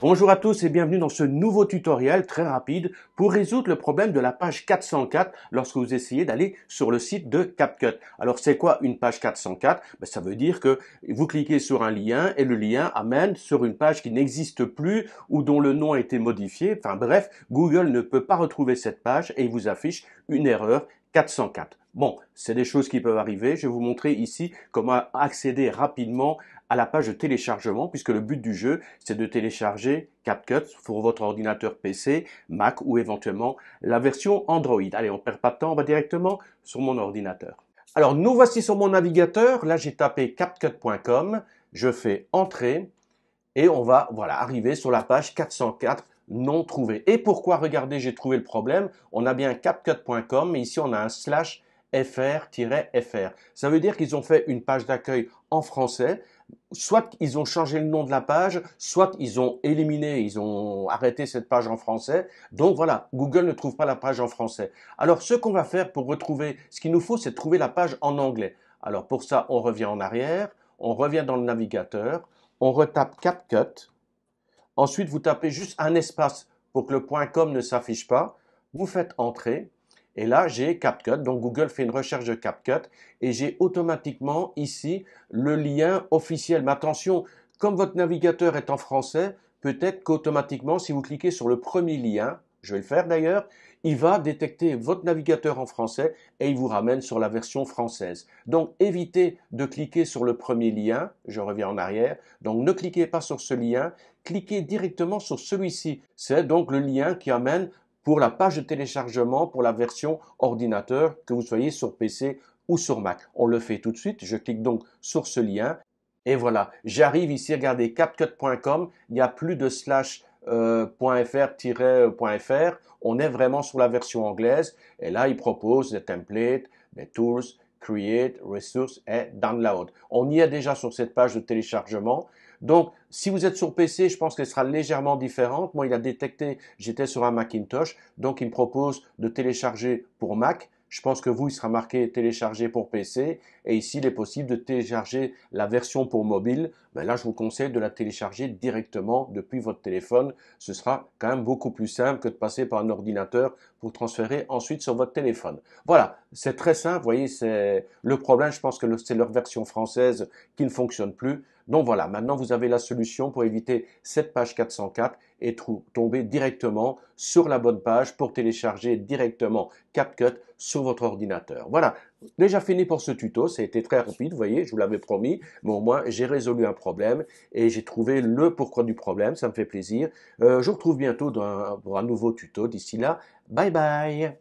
Bonjour à tous et bienvenue dans ce nouveau tutoriel très rapide pour résoudre le problème de la page 404 lorsque vous essayez d'aller sur le site de CapCut. Alors c'est quoi une page 404 ben, Ça veut dire que vous cliquez sur un lien et le lien amène sur une page qui n'existe plus ou dont le nom a été modifié. Enfin bref, Google ne peut pas retrouver cette page et il vous affiche une erreur 404. Bon, c'est des choses qui peuvent arriver. Je vais vous montrer ici comment accéder rapidement à la page de téléchargement, puisque le but du jeu, c'est de télécharger CapCut pour votre ordinateur PC, Mac ou éventuellement la version Android. Allez, on perd pas de temps, on va directement sur mon ordinateur. Alors, nous voici sur mon navigateur. Là, j'ai tapé capcut.com. Je fais Entrée et on va, voilà, arriver sur la page 404 non trouvée. Et pourquoi, regardez, j'ai trouvé le problème. On a bien capcut.com, mais ici, on a un slash fr-fr. Ça veut dire qu'ils ont fait une page d'accueil en français. Soit ils ont changé le nom de la page, soit ils ont éliminé, ils ont arrêté cette page en français. Donc voilà, Google ne trouve pas la page en français. Alors ce qu'on va faire pour retrouver, ce qu'il nous faut, c'est trouver la page en anglais. Alors pour ça, on revient en arrière, on revient dans le navigateur, on retape CapCut. Ensuite, vous tapez juste un espace pour que le .com ne s'affiche pas. Vous faites entrer, et là, j'ai CapCut. Donc, Google fait une recherche de CapCut et j'ai automatiquement ici le lien officiel. Mais attention, comme votre navigateur est en français, peut-être qu'automatiquement, si vous cliquez sur le premier lien, je vais le faire d'ailleurs, il va détecter votre navigateur en français et il vous ramène sur la version française. Donc évitez de cliquer sur le premier lien, je reviens en arrière, donc ne cliquez pas sur ce lien, cliquez directement sur celui-ci. C'est donc le lien qui amène pour la page de téléchargement pour la version ordinateur, que vous soyez sur PC ou sur Mac. On le fait tout de suite. Je clique donc sur ce lien. Et voilà, j'arrive ici, regardez, capcut.com, il n'y a plus de slashfr euh, fr euh, on est vraiment sur la version anglaise. Et là, il propose des templates, des tools, create, resources et download. On y est déjà sur cette page de téléchargement. Donc, si vous êtes sur PC, je pense qu'elle sera légèrement différente. Moi, il a détecté, j'étais sur un Macintosh, donc il me propose de télécharger pour Mac. Je pense que vous, il sera marqué télécharger pour PC. Et ici, il est possible de télécharger la version pour mobile. Mais ben là, je vous conseille de la télécharger directement depuis votre téléphone. Ce sera quand même beaucoup plus simple que de passer par un ordinateur pour transférer ensuite sur votre téléphone. Voilà, c'est très simple. Vous voyez, c'est le problème. Je pense que c'est leur version française qui ne fonctionne plus. Donc voilà, maintenant vous avez la solution pour éviter cette page 404 et tomber directement sur la bonne page pour télécharger directement CapCut sur votre ordinateur. Voilà, déjà fini pour ce tuto, ça a été très rapide, vous voyez, je vous l'avais promis, mais au moins j'ai résolu un problème et j'ai trouvé le pourquoi du problème, ça me fait plaisir. Euh, je vous retrouve bientôt pour un nouveau tuto, d'ici là, bye bye